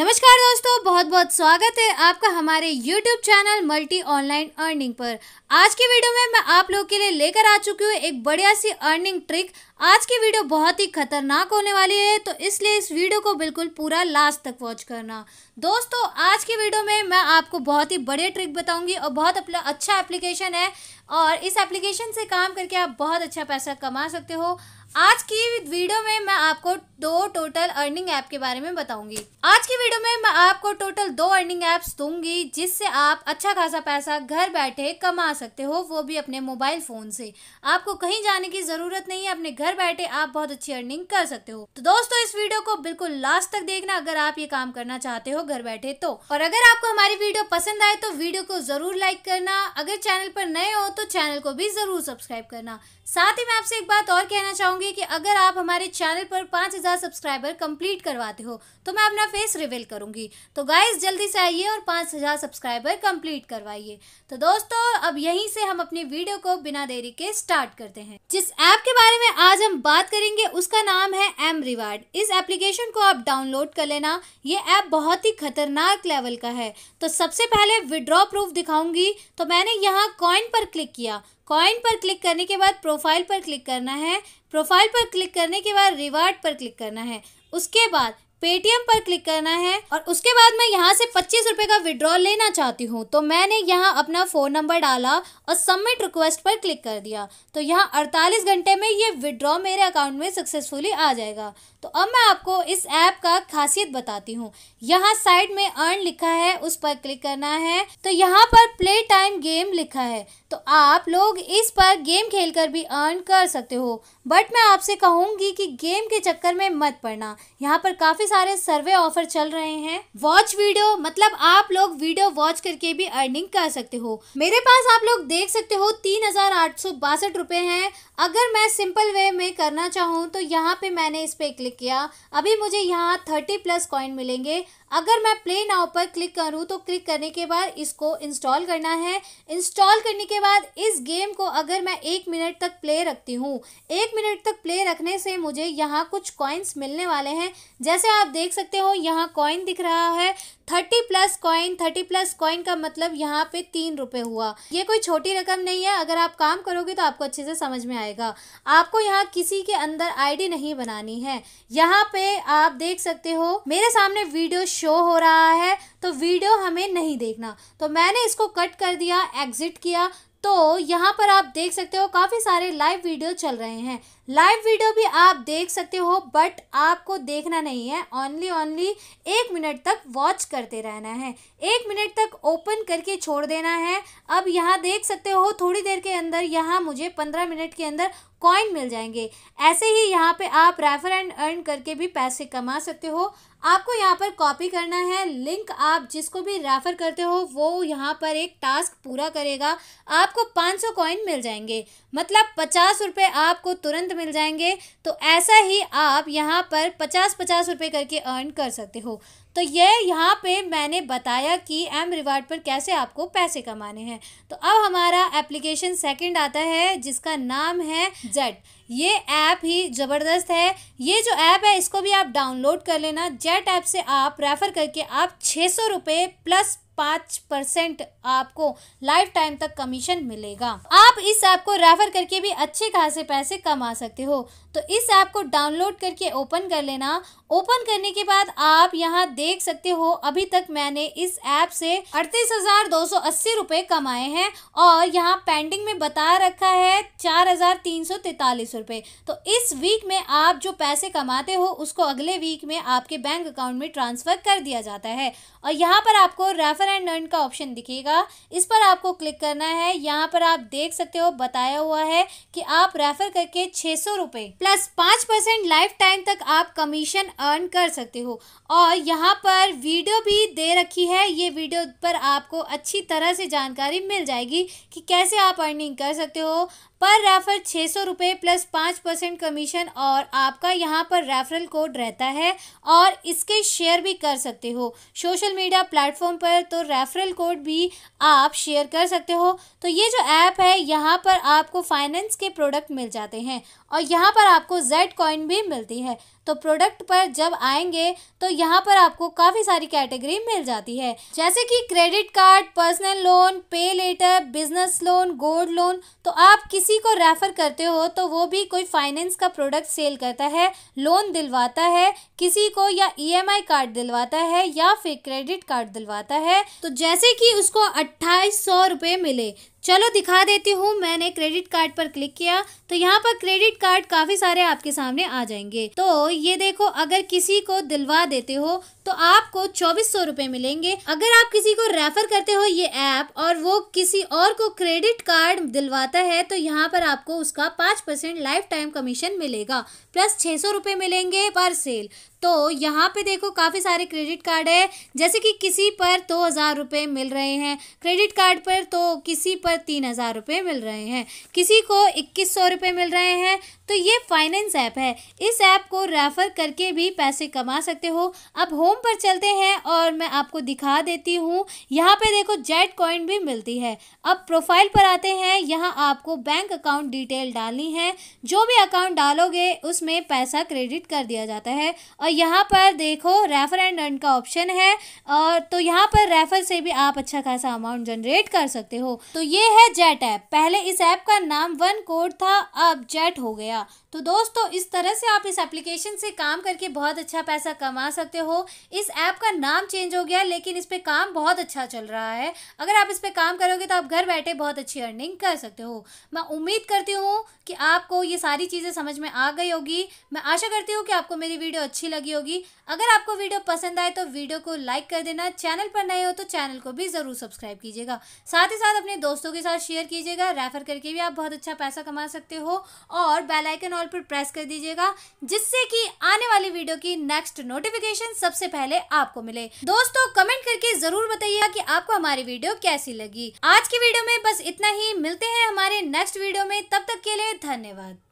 नमस्कार दोस्तों बहुत बहुत स्वागत है आपका हमारे YouTube channel multi online earning पर आज की वीडियो में मैं आप लोग के लिए लेकर आ चुकी हूँ एक बढ़िया सी अर्निंग ट्रिक आज की वीडियो बहुत ही खतरनाक होने वाली है तो इसलिए इस वीडियो को बिल्कुल पूरा लास्ट तक वॉच करना दोस्तों आज की वीडियो में मैं आपको बहुत ही बढ़िया ट्रिक बताऊंगी और बहुत अपना अच्छा एप्लीकेशन है और इस एप्लीकेशन से काम करके आप बहुत अच्छा पैसा कमा सकते हो आज की वीडियो में मैं आपको दो टोटल अर्निंग ऐप के बारे में बताऊंगी आज की वीडियो में मैं आपको टोटल दो अर्निंग ऐप्स दूंगी जिससे आप अच्छा खासा पैसा घर बैठे कमा सकते हो वो भी अपने मोबाइल फोन से आपको कहीं जाने की जरूरत नहीं है अपने घर बैठे आप बहुत अच्छी अर्निंग कर सकते हो तो दोस्तों इस वीडियो को बिल्कुल लास्ट तक देखना अगर आप ये काम करना चाहते हो घर बैठे तो और अगर आपको हमारी वीडियो पसंद आए तो वीडियो को जरूर लाइक करना अगर चैनल पर नए हो तो चैनल को भी जरूर सब्सक्राइब करना साथ ही मैं आपसे एक बात और कहना चाहूंगा चाहूंगी कि अगर आप हमारे चैनल पर 5000 सब्सक्राइबर कंप्लीट करवाते हो तो मैं अपना फेस रिवील करूंगी तो गाइस जल्दी से आइए और 5000 सब्सक्राइबर कंप्लीट करवाइए तो दोस्तों अब यहीं से हम अपनी वीडियो को बिना देरी के स्टार्ट करते हैं जिस ऐप के बारे में आज हम बात करेंगे उसका नाम है एम रिवार्ड इस एप्लीकेशन को आप डाउनलोड कर लेना ये ऐप बहुत ही खतरनाक लेवल का है तो सबसे पहले विड्रॉ प्रूफ दिखाऊंगी तो मैंने यहाँ कॉइन पर क्लिक किया कॉइन पर क्लिक करने के बाद प्रोफाइल पर क्लिक करना है प्रोफाइल प्रोफाइल पर क्लिक करने के बाद रिवार्ड पर क्लिक करना है उसके बाद पेटीएम पर क्लिक करना है और उसके बाद मैं यहाँ से पच्चीस रुपए का विड्रॉल लेना चाहती हूँ तो मैंने यहाँ अपना फ़ोन नंबर डाला और सबमिट रिक्वेस्ट पर क्लिक कर दिया तो यहाँ 48 घंटे में ये विड्रॉ मेरे अकाउंट में सक्सेसफुली आ जाएगा तो अब मैं आपको इस ऐप का खासियत बताती हूँ यहाँ साइड में अर्न लिखा है उस पर क्लिक करना है तो यहाँ पर प्ले टाइम गेम लिखा है तो आप लोग इस पर गेम खेलकर भी अर्न कर सकते हो बट मैं आपसे कहूंगी कि गेम के चक्कर में मत पड़ना यहाँ पर काफ़ी सारे सर्वे ऑफर चल रहे हैं वॉच वीडियो मतलब आप लोग वीडियो वॉच करके भी अर्निंग कर सकते हो मेरे पास आप लोग देख सकते हो तीन हजार आठ सौ बासठ रुपए है अगर मैं सिंपल वे में करना चाहूँ तो यहाँ पे मैंने इस पे क्लिक किया अभी मुझे यहाँ थर्टी प्लस कॉइन मिलेंगे अगर मैं प्ले नाउ पर क्लिक करूँ तो क्लिक करने के बाद इसको इंस्टॉल करना है इंस्टॉल करने के बाद इस गेम को अगर मैं एक मिनट तक प्ले रखती हूँ एक मिनट तक प्ले रखने से मुझे यहाँ कुछ कॉइन्स मिलने वाले हैं जैसे आप देख सकते हो यहाँ कॉइन दिख रहा है thirty plus coin thirty plus coin का मतलब यहाँ पे तीन रुपये हुआ ये कोई छोटी रकम नहीं है अगर आप काम करोगे तो आपको अच्छे से समझ में आएगा आपको यहाँ किसी के अंदर आईडी नहीं बनानी है यहाँ पे आप देख सकते हो मेरे सामने वीडियो शो हो रहा है तो वीडियो हमें नहीं देखना तो मैंने इसको कट कर दिया एग्ज़िट किया तो यहाँ पर आप देख सकते हो काफ़ी सारे लाइव वीडियो चल रहे हैं लाइव वीडियो भी आप देख सकते हो बट आपको देखना नहीं है ओनली ओनली एक मिनट तक वॉच करते रहना है एक मिनट तक ओपन करके छोड़ देना है अब यहाँ देख सकते हो थोड़ी देर के अंदर यहाँ मुझे पंद्रह मिनट के अंदर कॉइन मिल जाएंगे ऐसे ही यहाँ पे आप रेफर एंड अर्न करके भी पैसे कमा सकते हो आपको यहाँ पर कॉपी करना है लिंक आप जिसको भी रेफ़र करते हो वो यहाँ पर एक टास्क पूरा करेगा आपको 500 कॉइन मिल जाएंगे मतलब पचास रुपये आपको तुरंत मिल जाएंगे तो ऐसा ही आप यहाँ पर पचास पचास रुपये करके अर्न कर सकते हो तो ये यहाँ पे मैंने बताया कि एम रिवार्ड पर कैसे आपको पैसे कमाने हैं तो अब हमारा एप्लीकेशन सेकंड आता है जिसका नाम है जेट ये ऐप ही ज़बरदस्त है ये जो ऐप है इसको भी आप डाउनलोड कर लेना जेट ऐप से आप रेफ़र करके आप छः सौ रुपये प्लस पाँच परसेंट आपको लाइफ टाइम तक कमीशन मिलेगा आप इस ऐप को रेफर करके भी अच्छे खासे पैसे कमा सकते हो तो इस ऐप को डाउनलोड करके ओपन कर लेना ओपन करने के बाद आप यहाँ देख सकते हो अभी तक मैंने इस ऐप से अड़तीस हजार दो सौ अस्सी रूपए कमाए हैं और यहाँ पेंडिंग में बता रखा है चार हजार तीन सौ तैतालीस रूपए तो इस वीक में आप जो पैसे कमाते हो उसको अगले वीक में आपके बैंक अकाउंट में ट्रांसफर कर दिया जाता है और यहाँ पर आपको रेफर अर्न एंड अर्न का ऑप्शन दिखेगा इस पर आपको क्लिक करना है यहाँ पर आप देख सकते हो बताया हुआ है कि आप रेफर करके छह सौ रुपये प्लस पांच परसेंट लाइफ टाइम तक आप कमीशन अर्न कर सकते हो और यहाँ पर वीडियो भी दे रखी है ये वीडियो पर आपको अच्छी तरह से जानकारी मिल जाएगी कि कैसे आप अर्निंग कर सकते हो पर रेफर छः सौ रुपये प्लस पाँच परसेंट कमीशन और आपका यहाँ पर रेफरल कोड रहता है और इसके शेयर भी कर सकते हो सोशल मीडिया प्लेटफॉर्म पर तो रेफरल कोड भी आप शेयर कर सकते हो तो ये जो ऐप है यहाँ पर आपको फाइनेंस के प्रोडक्ट मिल जाते हैं और यहाँ पर आपको जेड कॉइन भी मिलती है तो प्रोडक्ट पर जब आएंगे तो यहाँ पर आपको काफ़ी सारी कैटेगरी मिल जाती है जैसे कि credit card personal loan pay later business loan gold loan तो आप किसी को रेफ़र करते हो तो वो भी कोई फाइनेंस का प्रोडक्ट सेल करता है लोन दिलवाता है किसी को या ईएमआई e कार्ड दिलवाता है या फिर क्रेडिट कार्ड दिलवाता है तो जैसे कि उसको अट्ठाईस सौ मिले चलो दिखा देती हूँ मैंने क्रेडिट कार्ड पर क्लिक किया तो यहाँ पर क्रेडिट कार्ड काफ़ी सारे आपके सामने आ जाएंगे तो ये देखो अगर किसी को दिलवा देते हो तो आपको चौबीस सौ रूपए मिलेंगे अगर आप किसी को रेफर करते हो ये ऐप और वो किसी और को क्रेडिट कार्ड दिलवाता है तो यहाँ पर आपको उसका पाँच परसेंट लाइफ टाइम कमीशन मिलेगा प्लस छह सौ रूपए मिलेंगे पर सेल तो यहाँ पे देखो काफ़ी सारे क्रेडिट कार्ड है जैसे कि किसी पर दो हज़ार रुपये मिल रहे हैं क्रेडिट कार्ड पर तो किसी पर तीन हज़ार रुपये मिल रहे हैं किसी को इक्कीस सौ रुपये मिल रहे हैं तो ये फाइनेंस ऐप है इस ऐप को रेफ़र करके भी पैसे कमा सकते हो अब होम पर चलते हैं और मैं आपको दिखा देती हूँ यहाँ पे देखो जेट कॉइन भी मिलती है अब प्रोफाइल पर आते हैं यहाँ आपको बैंक अकाउंट डिटेल डालनी है जो भी अकाउंट डालोगे उसमें पैसा क्रेडिट कर दिया जाता है और और यहाँ पर देखो रेफर एंड अर्न का ऑप्शन है और तो यहाँ पर रेफर से भी आप अच्छा खासा अमाउंट जनरेट कर सकते हो तो ये है जेट ऐप पहले इस ऐप का नाम वन कोड था अब जेट हो गया तो दोस्तों इस तरह से आप इस एप्लीकेशन से काम करके बहुत अच्छा पैसा कमा सकते हो इस ऐप का नाम चेंज हो गया लेकिन इस पर काम बहुत अच्छा चल रहा है अगर आप इस पर काम करोगे तो आप घर बैठे बहुत अच्छी अर्निंग कर सकते हो मैं उम्मीद करती हूँ कि आपको ये सारी चीज़ें समझ में आ गई होगी मैं आशा करती हूँ कि आपको मेरी वीडियो अच्छी लग लगी होगी अगर आपको वीडियो पसंद आए तो वीडियो को लाइक कर देना चैनल पर नए हो तो चैनल को भी ज़रूर सब्सक्राइब कीजिएगा साथ ही साथ अपने दोस्तों के साथ शेयर कीजिएगा रेफर करके भी आप बहुत अच्छा पैसा कमा सकते हो और बेलाइकन ऑल पर प्रेस कर दीजिएगा जिससे कि आने वाली वीडियो की नेक्स्ट नोटिफिकेशन सबसे पहले आपको मिले दोस्तों कमेंट करके जरूर बताइएगा कि आपको हमारी वीडियो कैसी लगी आज की वीडियो में बस इतना ही मिलते हैं हमारे नेक्स्ट वीडियो में तब तक के लिए धन्यवाद